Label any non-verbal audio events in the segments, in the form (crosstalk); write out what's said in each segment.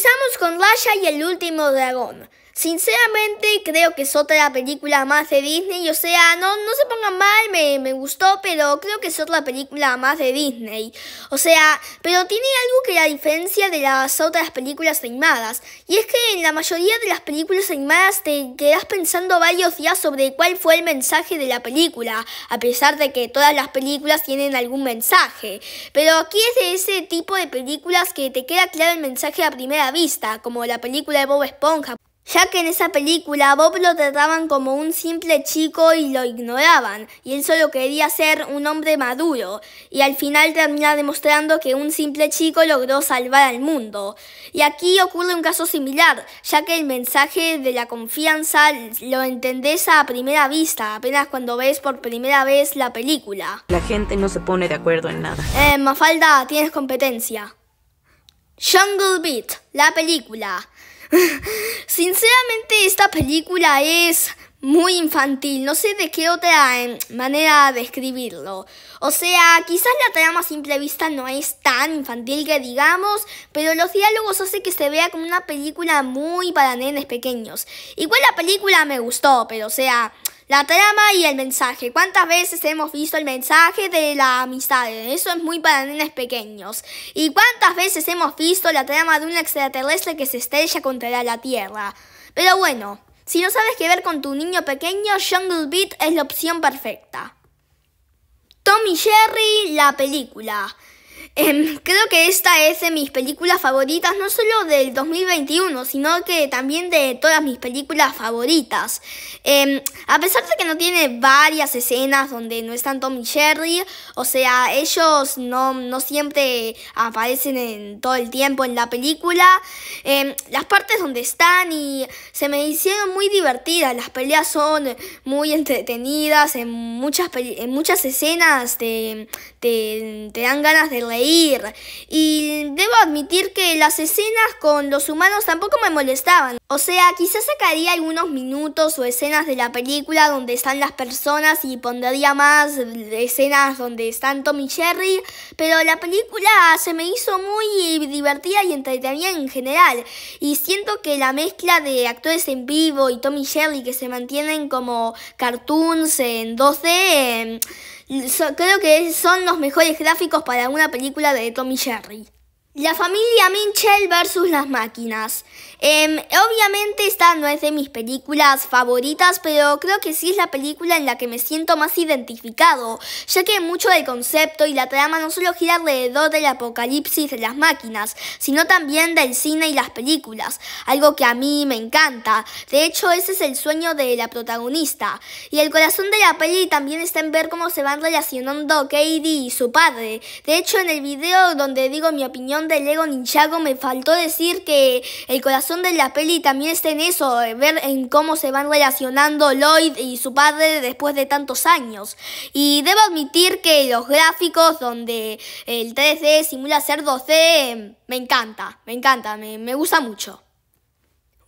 Empezamos con Lasha y el último dragón. Sinceramente creo que es otra película más de Disney, o sea, no, no se pongan mal, me, me gustó, pero creo que es otra película más de Disney. O sea, pero tiene algo que la diferencia de las otras películas animadas, y es que en la mayoría de las películas animadas te quedas pensando varios días sobre cuál fue el mensaje de la película, a pesar de que todas las películas tienen algún mensaje. Pero aquí es de ese tipo de películas que te queda claro el mensaje a primera vista, como la película de Bob Esponja, ya que en esa película Bob lo trataban como un simple chico y lo ignoraban, y él solo quería ser un hombre maduro, y al final termina demostrando que un simple chico logró salvar al mundo. Y aquí ocurre un caso similar, ya que el mensaje de la confianza lo entendés a primera vista, apenas cuando ves por primera vez la película. La gente no se pone de acuerdo en nada. Eh, Mafalda, tienes competencia. Jungle Beat, la película. (laughs) Sinceramente esta película es muy infantil, no sé de qué otra em, manera describirlo. O sea, quizás la trama a simple vista no es tan infantil que digamos, pero los diálogos hacen que se vea como una película muy para nenes pequeños. Igual la película me gustó, pero o sea, la trama y el mensaje. ¿Cuántas veces hemos visto el mensaje de la amistad? Eso es muy para nenes pequeños. ¿Y cuántas veces hemos visto la trama de un extraterrestre que se estrella contra la Tierra? Pero bueno. Si no sabes qué ver con tu niño pequeño, Jungle Beat es la opción perfecta. Tommy y Jerry, la película. Em, creo que esta es de mis películas favoritas, no solo del 2021, sino que también de todas mis películas favoritas. Em, a pesar de que no tiene varias escenas donde no están Tom y Jerry, o sea, ellos no, siempre aparecen en, todo el tiempo en la película, em, las partes donde están y se me hicieron muy divertidas, las peleas son muy entretenidas, en muchas, muchas escenas te, te, te dan ganas de reír y debo admitir que las escenas con los humanos tampoco me molestaban. O sea, quizás sacaría algunos minutos o escenas de la película donde están las personas y pondría más escenas donde están Tommy y Jerry, pero la película se me hizo muy divertida y entretenida en general. Y siento que la mezcla de actores en vivo y Tommy y Jerry que se mantienen como cartoons en 2D creo que son los mejores gráficos para una película de Tommy Sherry. La familia Mitchell versus las máquinas. Em, obviamente esta no es de mis películas favoritas, pero creo que sí es la película en la que me siento más identificado, ya que mucho del concepto y la trama no solo gira alrededor del apocalipsis de las máquinas, sino también del cine y las películas, algo que a mí me encanta. De hecho, ese es el sueño de la protagonista. Y el corazón de la peli también está en ver cómo se van relacionando Katie y su padre. De hecho, en el video donde digo mi opinión del de Lego Ninjago, me faltó decir que el corazón de la peli también está en eso, eh, ver en cómo se van relacionando Lloyd y su padre después de tantos años. Y debo admitir que los gráficos donde el 3D simula ser 2D, me encanta, me encanta, me, me gusta mucho.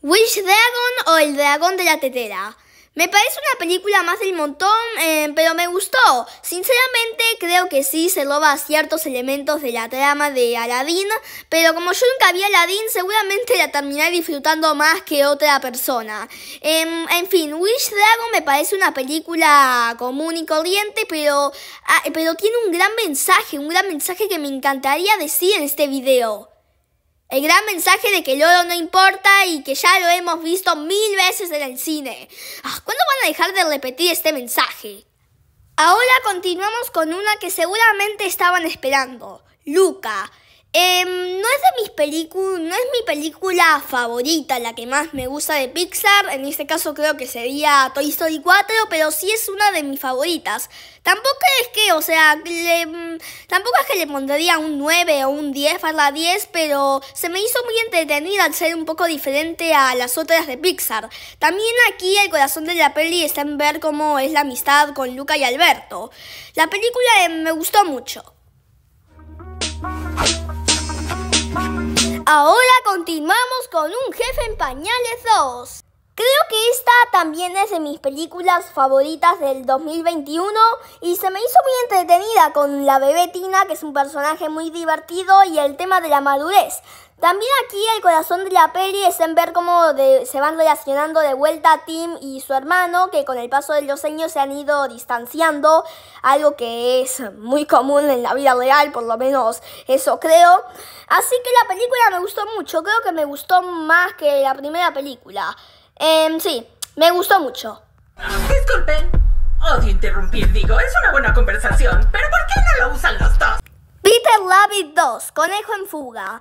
Wish Dragon o el dragón de la tetera. Me parece una película más del montón, eh, pero me gustó. Sinceramente creo que sí se roba ciertos elementos de la trama de Aladdin, pero como yo nunca vi Aladdin, seguramente la terminé disfrutando más que otra persona. Em, en fin, Wish Dragon me parece una película común y corriente, pero, ah, pero tiene un gran mensaje, un gran mensaje que me encantaría decir en este video. El gran mensaje de que el oro no importa y que ya lo hemos visto mil veces en el cine. Ah, ¿Cuándo van a dejar de repetir este mensaje? Ahora continuamos con una que seguramente estaban esperando. Luca, Em, no es de mis películas, no es mi película favorita, la que más me gusta de Pixar. En este caso creo que sería Toy Story 4, pero sí es una de mis favoritas. Tampoco es que, o sea, mm, tampoco es que le pondría un 9 o un 10 para 10, pero se me hizo muy entretenida al ser un poco diferente a las otras de Pixar. También aquí el corazón de la peli está en ver cómo es la amistad con Luca y Alberto. La película em, me gustó mucho. Ahora continuamos con un jefe en pañales 2. Creo que esta también es de mis películas favoritas del 2021 y se me hizo muy entretenida con la bebé Tina, que es un personaje muy divertido, y el tema de la madurez. También aquí el corazón de la peli es en ver cómo se van relacionando de vuelta Tim y su hermano, que con el paso de los años se han ido distanciando, algo que es muy común en la vida real, por lo menos eso creo. Así que la película me gustó mucho, creo que me gustó más que la primera película. Eh, sí, me gustó mucho. Disculpen, odio interrumpir, digo, es una buena conversación, pero ¿por qué no lo usan los dos? Peter Rabbit 2, Conejo en Fuga.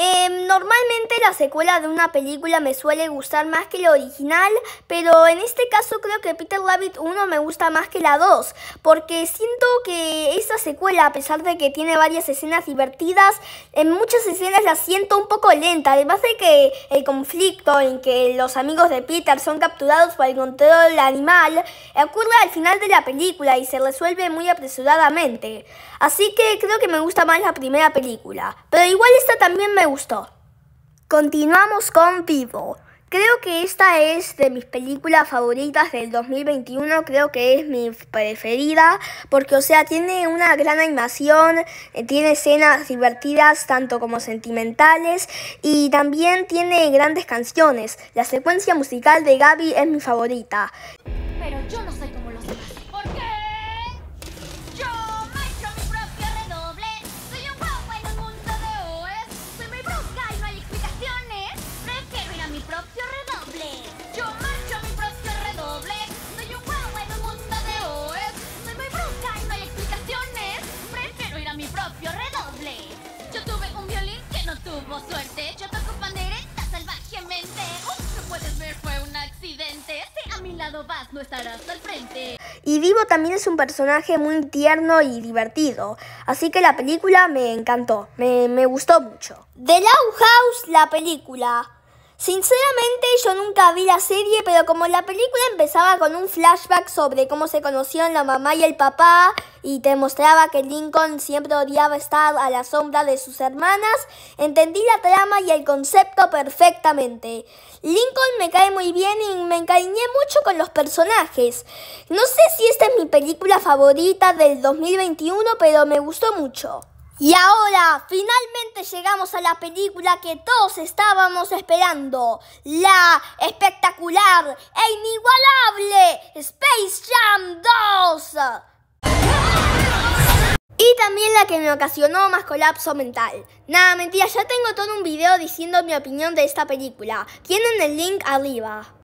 Em, normalmente la secuela de una película me suele gustar más que la original, pero en este caso creo que Peter Rabbit 1 me gusta más que la 2, porque siento que esta secuela, a pesar de que tiene varias escenas divertidas, en muchas escenas la siento un poco lenta, además de que el conflicto en que los amigos de Peter son capturados por el control animal ocurre al final de la película y se resuelve muy apresuradamente. Así que creo que me gusta más la primera película, pero igual esta también me gustó. Continuamos con Vivo. Creo que esta es de mis películas favoritas del 2021, creo que es mi preferida, porque o sea, tiene una gran animación, eh, tiene escenas divertidas tanto como sentimentales y también tiene grandes canciones. La secuencia musical de Gaby es mi favorita propio redoble. Yo tuve un violín que no tuvo suerte. Yo toco pandereta salvajemente. Uf, lo puedes ver, fue un accidente. Si a mi lado vas, no estarás al frente. Y Vivo también es un personaje muy tierno y divertido, así que la película me encantó, me, me gustó mucho. The loud House, la película. Sinceramente yo nunca vi la serie, pero como la película empezaba con un flashback sobre cómo se conocieron la mamá y el papá y te mostraba que Lincoln siempre odiaba estar a la sombra de sus hermanas, entendí la trama y el concepto perfectamente. Lincoln me cae muy bien y me encariñé mucho con los personajes. No sé si esta es mi película favorita del 2021, pero me gustó mucho. Y ahora, finalmente llegamos a la película que todos estábamos esperando, la espectacular e inigualable Space Jam 2. Y también la que me ocasionó más colapso mental. Nada, mentira, ya tengo todo un video diciendo mi opinión de esta película. Tienen el link arriba.